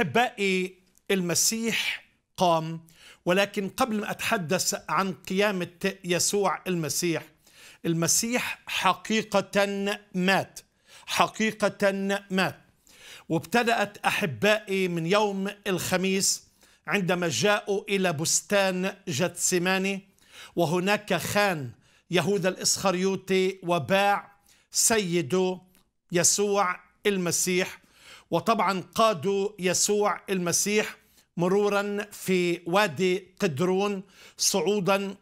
احبائي المسيح قام ولكن قبل ما اتحدث عن قيامه يسوع المسيح المسيح حقيقه مات حقيقه مات وابتدات احبائي من يوم الخميس عندما جاءوا الى بستان جتسماني وهناك خان يهوذا الاسخريوطي وباع سيده يسوع المسيح وطبعا قادوا يسوع المسيح مرورا في وادي قدرون صعودا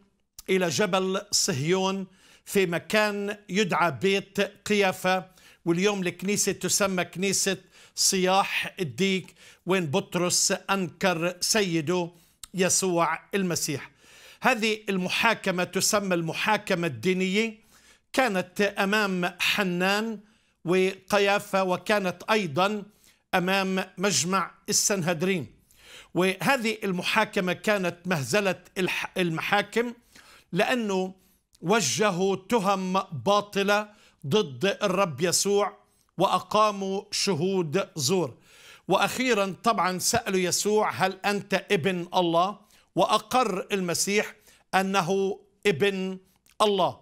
الى جبل صهيون في مكان يدعى بيت قيافه واليوم الكنيسه تسمى كنيسه صياح الديك وين بطرس انكر سيده يسوع المسيح. هذه المحاكمه تسمى المحاكمه الدينيه كانت امام حنان وقيافه وكانت ايضا أمام مجمع السنهدرين وهذه المحاكمة كانت مهزلة المحاكم لأنه وجهوا تهم باطلة ضد الرب يسوع وأقاموا شهود زور وأخيرا طبعا سألوا يسوع هل أنت ابن الله وأقر المسيح أنه ابن الله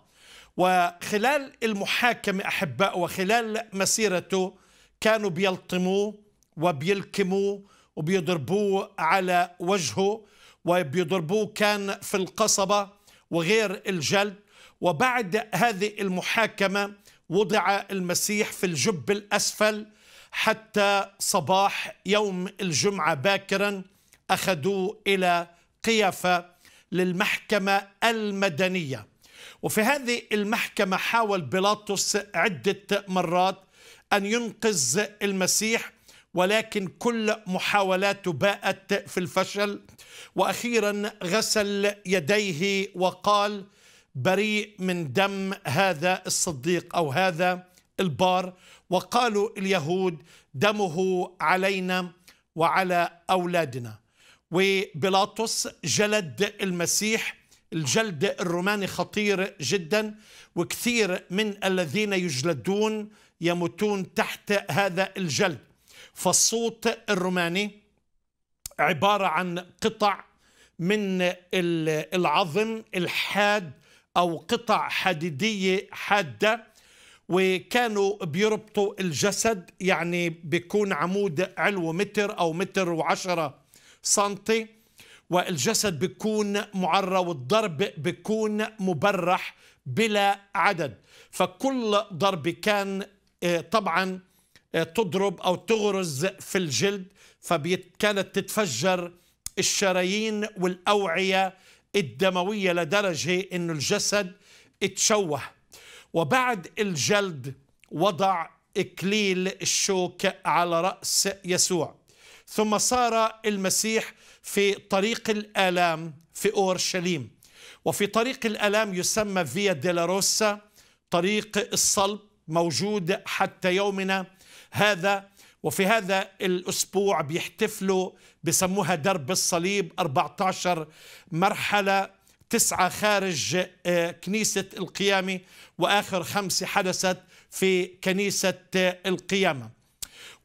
وخلال المحاكمة أحباء وخلال مسيرته كانوا بيلطموه وبيلكموه وبيضربوه على وجهه وبيضربوه كان في القصبة وغير الجلد وبعد هذه المحاكمة وضع المسيح في الجب الأسفل حتى صباح يوم الجمعة باكرا أخذوه إلى قيافة للمحكمة المدنية وفي هذه المحكمة حاول بيلاطس عدة مرات أن ينقذ المسيح ولكن كل محاولاته باءت في الفشل واخيرا غسل يديه وقال بريء من دم هذا الصديق او هذا البار وقالوا اليهود دمه علينا وعلى اولادنا وبيلاطس جلد المسيح الجلد الروماني خطير جدا وكثير من الذين يجلدون يموتون تحت هذا الجلد فالصوت الروماني عبارة عن قطع من العظم الحاد أو قطع حديدية حادة وكانوا بيربطوا الجسد يعني بيكون عمود علو متر أو متر وعشرة سنتي والجسد بيكون معرى والضرب بيكون مبرح بلا عدد فكل ضرب كان آه، طبعا آه، تضرب أو تغرز في الجلد فكانت تتفجر الشرايين والأوعية الدموية لدرجة أن الجسد اتشوه وبعد الجلد وضع إكليل الشوك على رأس يسوع ثم صار المسيح في طريق الآلام في أورشليم وفي طريق الآلام يسمى فيا ديلاروسا طريق الصلب موجود حتى يومنا هذا وفي هذا الأسبوع بيحتفلوا بسموها درب الصليب 14 مرحلة تسعة خارج آه، كنيسة القيامة وآخر خمسة حدثت في كنيسة آه، القيامة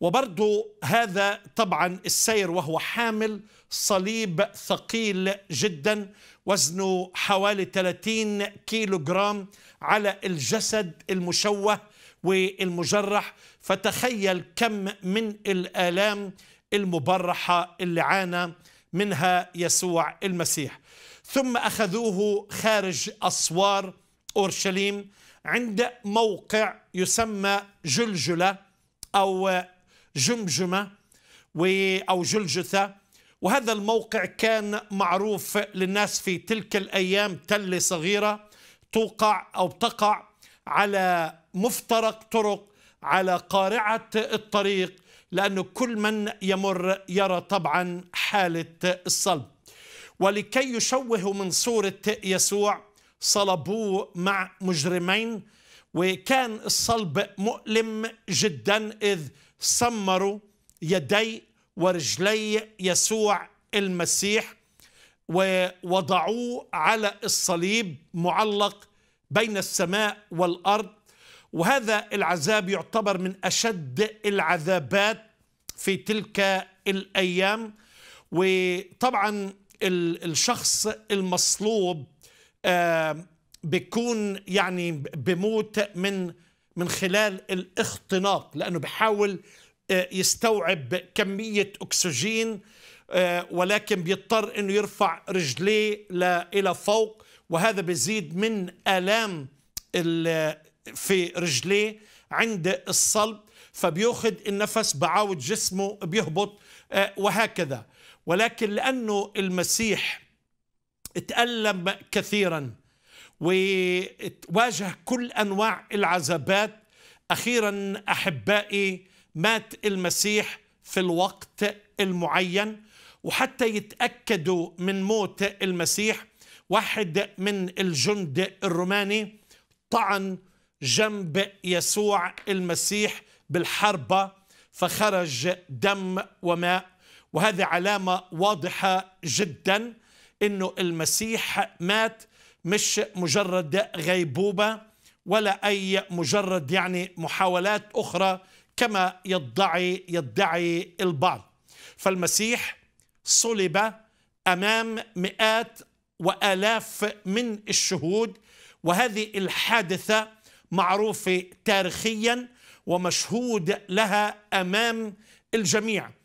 وبرضو هذا طبعا السير وهو حامل صليب ثقيل جدا وزنه حوالي 30 كيلو جرام على الجسد المشوه والمجرح فتخيل كم من الآلام المبرحة اللي عانى منها يسوع المسيح ثم أخذوه خارج أسوار أورشليم عند موقع يسمى جلجلة أو جمجمة أو جلجثة وهذا الموقع كان معروف للناس في تلك الأيام تلة صغيرة توقع أو تقع على مفترق طرق على قارعة الطريق لأنه كل من يمر يرى طبعا حالة الصلب ولكي يشوهوا من صورة يسوع صلبوه مع مجرمين وكان الصلب مؤلم جدا إذ سمروا يدي ورجلي يسوع المسيح ووضعوه على الصليب معلق بين السماء والأرض وهذا العذاب يعتبر من أشد العذابات في تلك الأيام وطبعا الشخص المصلوب آه، بيكون يعني بموت من من خلال الاختناق لأنه بحاول آه، يستوعب كمية أكسجين آه، ولكن بيضطر أنه يرفع رجليه إلى فوق وهذا بيزيد من آلام في رجليه عند الصلب فبيأخذ النفس بعاود جسمه بيهبط آه، وهكذا ولكن لأنه المسيح تألم كثيرا وواجه كل أنواع العذابات أخيرا أحبائي مات المسيح في الوقت المعين وحتى يتأكدوا من موت المسيح واحد من الجند الروماني طعن جنب يسوع المسيح بالحربة فخرج دم وماء وهذه علامة واضحة جدا أنه المسيح مات مش مجرد غيبوبة ولا أي مجرد يعني محاولات أخرى كما يدعي يدعي البعض فالمسيح صلب أمام مئات وآلاف من الشهود وهذه الحادثة معروفة تاريخيا ومشهود لها أمام الجميع